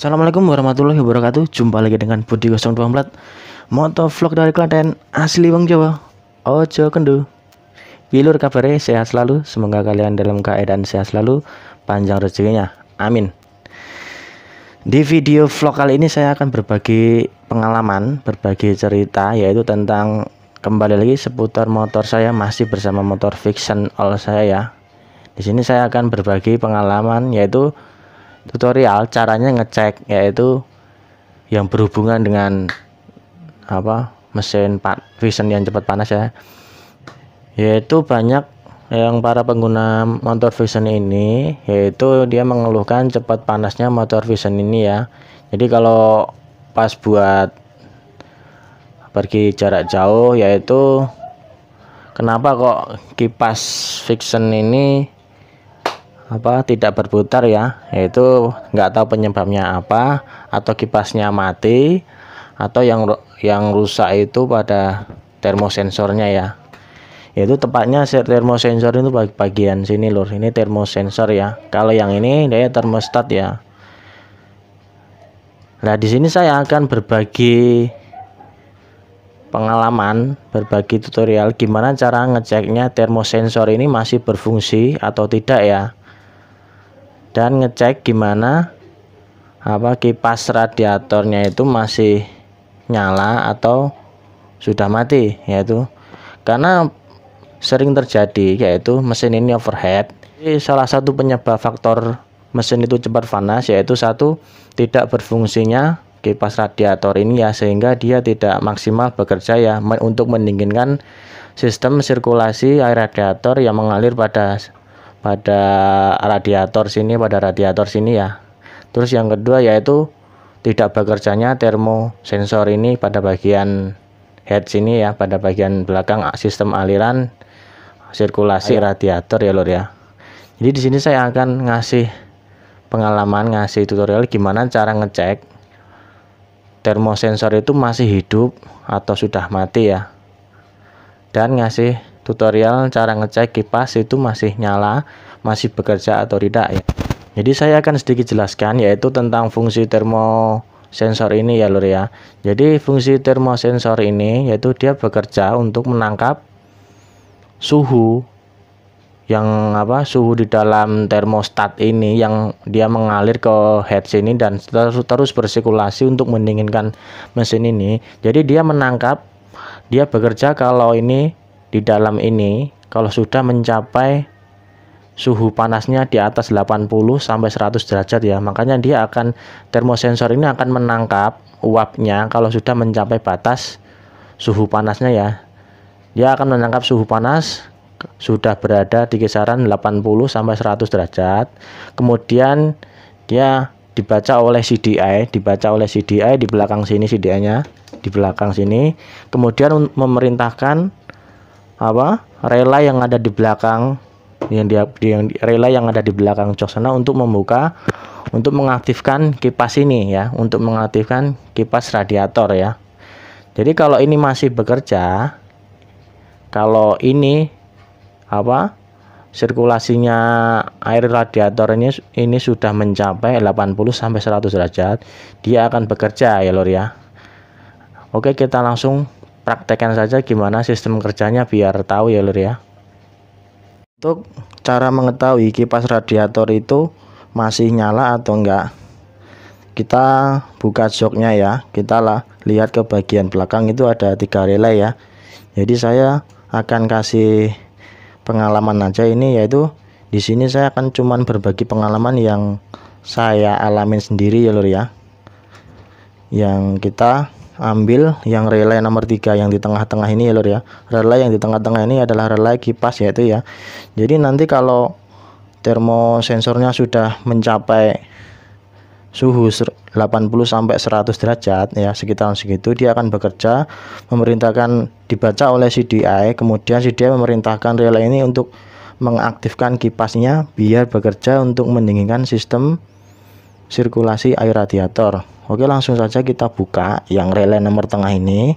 Assalamualaikum warahmatullahi wabarakatuh Jumpa lagi dengan Budi 024 vlog dari Klaten Asli Wong Jawa Ojo kendu Pilur kabarnya sehat selalu Semoga kalian dalam keadaan sehat selalu Panjang rezekinya Amin Di video vlog kali ini saya akan berbagi pengalaman Berbagi cerita yaitu tentang Kembali lagi seputar motor saya Masih bersama motor fiction all saya ya di sini saya akan berbagi pengalaman yaitu tutorial caranya ngecek yaitu yang berhubungan dengan apa mesin pan vision yang cepat panas ya yaitu banyak yang para pengguna motor vision ini yaitu dia mengeluhkan cepat panasnya motor vision ini ya jadi kalau pas buat pergi jarak jauh yaitu kenapa kok kipas vision ini apa tidak berputar ya yaitu nggak tahu penyebabnya apa atau kipasnya mati atau yang yang rusak itu pada termosensornya ya yaitu tepatnya termosensor itu bagian sini lur ini termosensor ya kalau yang ini dia termostat ya nah di sini saya akan berbagi pengalaman berbagi tutorial gimana cara ngeceknya termosensor ini masih berfungsi atau tidak ya dan ngecek gimana apa kipas radiatornya itu masih nyala atau sudah mati yaitu karena sering terjadi yaitu mesin ini overhead Jadi, salah satu penyebab faktor mesin itu cepat panas yaitu satu tidak berfungsinya kipas radiator ini ya sehingga dia tidak maksimal bekerja ya untuk mendinginkan sistem sirkulasi air radiator yang mengalir pada pada radiator sini pada radiator sini ya terus yang kedua yaitu tidak bekerjanya termo sensor ini pada bagian head sini ya pada bagian belakang sistem aliran sirkulasi Ayo. radiator ya lor ya jadi di sini saya akan ngasih pengalaman ngasih tutorial gimana cara ngecek termosensor itu masih hidup atau sudah mati ya dan ngasih tutorial cara ngecek kipas itu masih nyala, masih bekerja atau tidak ya. Jadi saya akan sedikit jelaskan yaitu tentang fungsi termo sensor ini ya lur ya. Jadi fungsi termosensor ini yaitu dia bekerja untuk menangkap suhu yang apa suhu di dalam termostat ini yang dia mengalir ke head sini dan terus terus bersikulasi untuk mendinginkan mesin ini. Jadi dia menangkap dia bekerja kalau ini di dalam ini kalau sudah mencapai suhu panasnya di atas 80 sampai 100 derajat ya. Makanya dia akan termosensor ini akan menangkap uapnya kalau sudah mencapai batas suhu panasnya ya. Dia akan menangkap suhu panas sudah berada di kisaran 80 sampai 100 derajat. Kemudian dia dibaca oleh CDI, dibaca oleh CDI di belakang sini CDI-nya, di belakang sini. Kemudian memerintahkan apa rela yang ada di belakang yang dia yang rela yang ada di belakang cok sana untuk membuka untuk mengaktifkan kipas ini ya untuk mengaktifkan kipas radiator ya jadi kalau ini masih bekerja kalau ini apa sirkulasinya air radiator ini ini sudah mencapai 80 sampai 100 derajat dia akan bekerja ya lor ya Oke kita langsung praktekkan saja gimana sistem kerjanya biar tahu ya lur ya untuk cara mengetahui kipas radiator itu masih nyala atau enggak kita buka joknya ya kita lah lihat ke bagian belakang itu ada tiga relay ya jadi saya akan kasih pengalaman aja ini yaitu di sini saya akan cuman berbagi pengalaman yang saya alamin sendiri ya lur ya yang kita ambil yang relay nomor 3 yang di tengah-tengah ini ya lor ya relay yang di tengah-tengah ini adalah relay kipas yaitu ya jadi nanti kalau termosensornya sudah mencapai suhu 80 sampai 100 derajat ya sekitaran segitu dia akan bekerja memerintahkan dibaca oleh CDI kemudian CDI memerintahkan relay ini untuk mengaktifkan kipasnya biar bekerja untuk mendinginkan sistem sirkulasi air radiator Oke langsung saja kita buka yang relay nomor tengah ini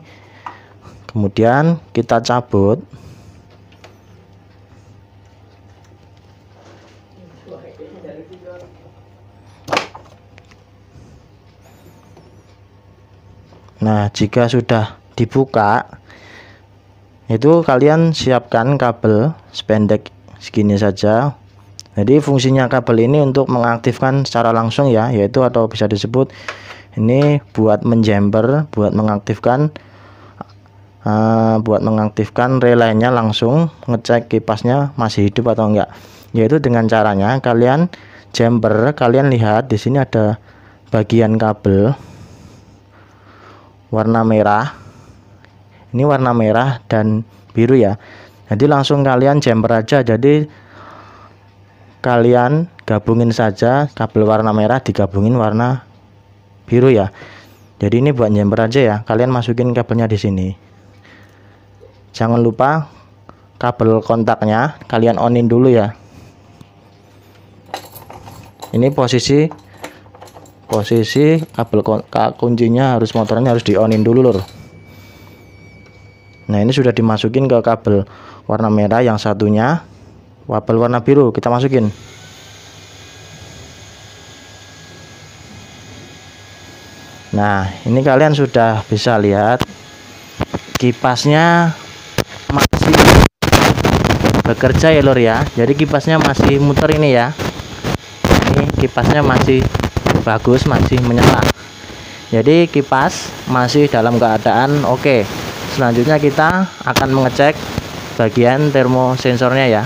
kemudian kita cabut Nah jika sudah dibuka itu kalian siapkan kabel sependek segini saja jadi fungsinya kabel ini untuk mengaktifkan secara langsung ya yaitu atau bisa disebut ini buat menjemper buat mengaktifkan uh, buat mengaktifkan relaynya langsung ngecek kipasnya masih hidup atau enggak yaitu dengan caranya kalian jumper kalian lihat di sini ada bagian kabel warna merah ini warna merah dan biru ya jadi langsung kalian jumper aja jadi kalian gabungin saja kabel warna merah digabungin warna biru ya jadi ini buat jumper aja ya kalian masukin kabelnya di sini jangan lupa kabel kontaknya kalian onin dulu ya ini posisi posisi kabel kuncinya harus motornya harus di onin dulu lur nah ini sudah dimasukin ke kabel warna merah yang satunya kabel warna biru kita masukin nah ini kalian sudah bisa lihat kipasnya masih bekerja ya lor ya jadi kipasnya masih muter ini ya ini kipasnya masih bagus masih menyala jadi kipas masih dalam keadaan oke okay. selanjutnya kita akan mengecek bagian termosensornya ya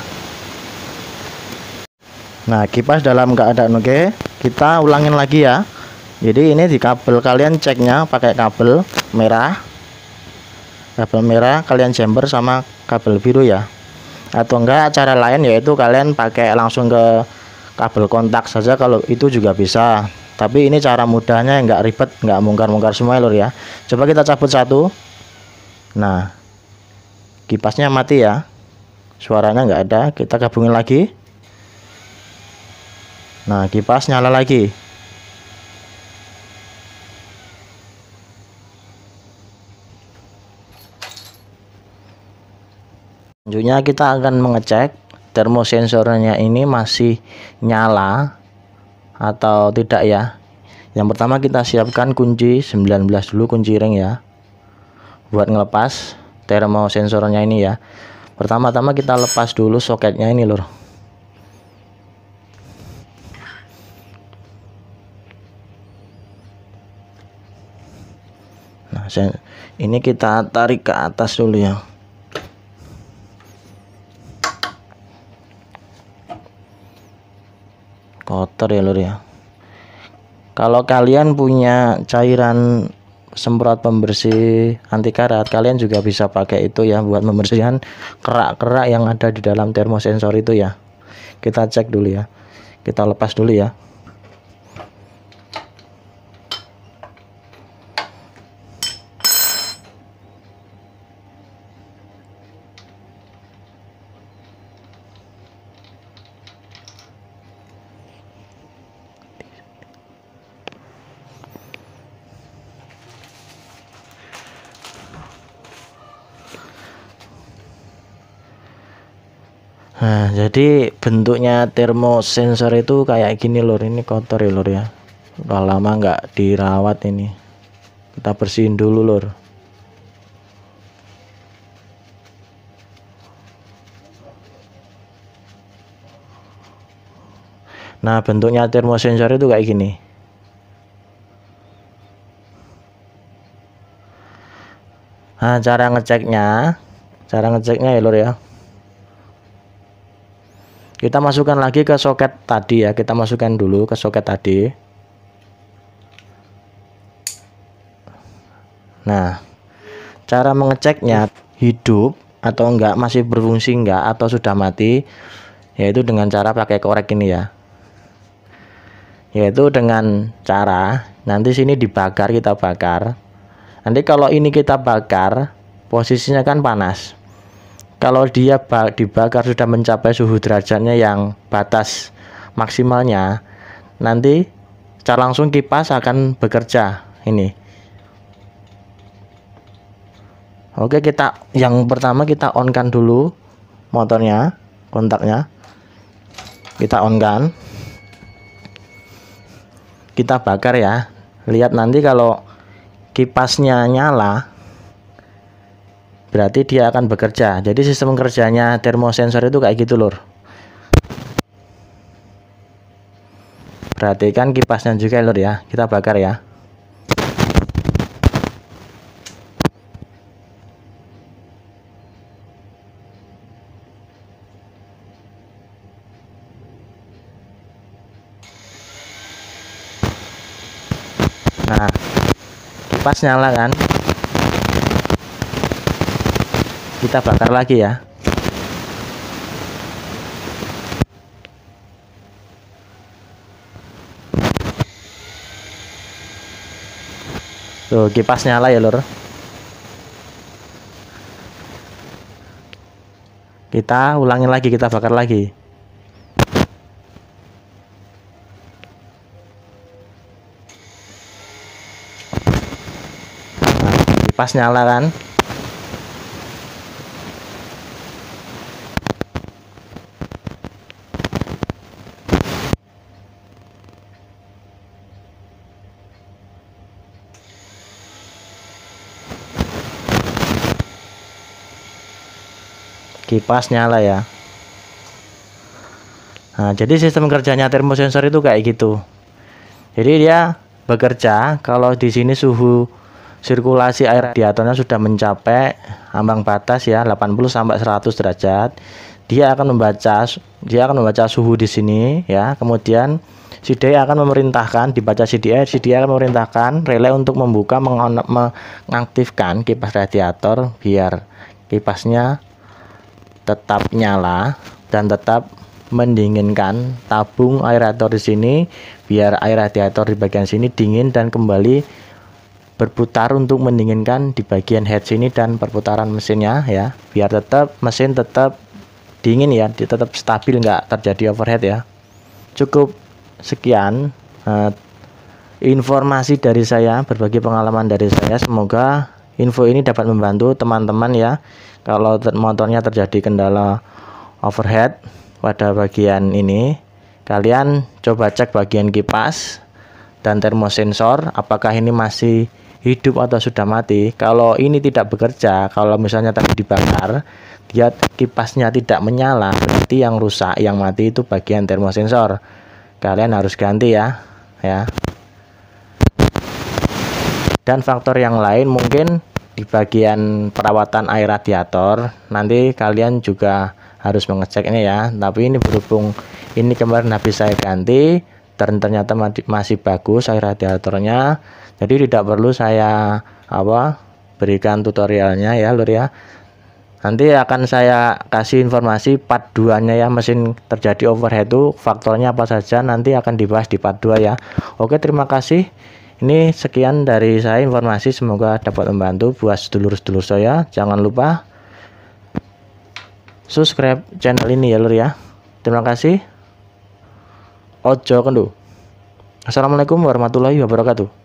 nah kipas dalam keadaan oke okay. kita ulangin lagi ya jadi ini di kabel kalian ceknya pakai kabel merah kabel merah kalian jember sama kabel biru ya atau enggak cara lain yaitu kalian pakai langsung ke kabel kontak saja kalau itu juga bisa tapi ini cara mudahnya enggak ribet enggak mungkar-mungkar semua ya, lor ya coba kita cabut satu nah kipasnya mati ya suaranya enggak ada kita gabungin lagi nah kipas nyala lagi selanjutnya kita akan mengecek termosensornya ini masih nyala atau tidak ya yang pertama kita siapkan kunci 19 dulu kunci ring ya buat ngelepas termosensornya ini ya pertama-tama kita lepas dulu soketnya ini lor nah ini kita tarik ke atas dulu ya kotor ya lur ya kalau kalian punya cairan semprot pembersih anti karat kalian juga bisa pakai itu ya buat membersihkan kerak-kerak yang ada di dalam termosensor itu ya kita cek dulu ya kita lepas dulu ya Nah, jadi bentuknya termosensor itu kayak gini lor. Ini kotor ya lor ya. Udah lama nggak dirawat ini. Kita bersihin dulu lor. Nah, bentuknya termosensor itu kayak gini. Nah, cara ngeceknya, cara ngeceknya ya lor ya kita masukkan lagi ke soket tadi ya kita masukkan dulu ke soket tadi nah cara mengeceknya hidup atau enggak masih berfungsi enggak atau sudah mati yaitu dengan cara pakai korek ini ya yaitu dengan cara nanti sini dibakar kita bakar nanti kalau ini kita bakar posisinya kan panas kalau dia dibakar sudah mencapai suhu derajatnya yang batas maksimalnya, nanti secara langsung kipas akan bekerja ini. Oke, kita yang pertama kita on kan dulu motornya, kontaknya. Kita on kan. Kita bakar ya. Lihat nanti kalau kipasnya nyala, berarti dia akan bekerja jadi sistem kerjanya termosensor itu kayak gitu lur perhatikan kipasnya juga lur ya kita bakar ya nah kipas nyala kan kita bakar lagi ya tuh kipas nyala ya lor kita ulangi lagi kita bakar lagi kipas nyala kan kipas nyala ya nah jadi sistem kerjanya termosensor itu kayak gitu jadi dia bekerja kalau di sini suhu sirkulasi air radiatornya sudah mencapai ambang batas ya 80 sampai 100 derajat dia akan membaca dia akan membaca suhu di sini ya kemudian CDI akan memerintahkan dibaca CDI CDI eh, akan memerintahkan relay untuk membuka mengaktifkan kipas radiator biar kipasnya tetap nyala dan tetap mendinginkan tabung aerator di sini biar air radiator di bagian sini dingin dan kembali berputar untuk mendinginkan di bagian head sini dan perputaran mesinnya ya biar tetap mesin tetap dingin ya tetap stabil nggak terjadi overhead ya cukup sekian uh, informasi dari saya berbagi pengalaman dari saya semoga Info ini dapat membantu teman-teman ya kalau motornya terjadi kendala overhead pada bagian ini. Kalian coba cek bagian kipas dan termosensor apakah ini masih hidup atau sudah mati. Kalau ini tidak bekerja, kalau misalnya tadi dibakar, dia kipasnya tidak menyala, berarti yang rusak, yang mati itu bagian termosensor. Kalian harus ganti ya, ya dan faktor yang lain mungkin di bagian perawatan air radiator nanti kalian juga harus mengecek ini ya tapi ini berhubung ini kemarin habis saya ganti dan ternyata masih bagus air radiatornya jadi tidak perlu saya apa berikan tutorialnya ya lur ya nanti akan saya kasih informasi part 2 nya ya mesin terjadi overhead itu faktornya apa saja nanti akan dibahas di part 2 ya oke terima kasih ini sekian dari saya informasi semoga dapat membantu buat sedulur-sedulur saya. Jangan lupa subscribe channel ini ya lur ya. Terima kasih. Ojo kendu. Assalamualaikum warahmatullahi wabarakatuh.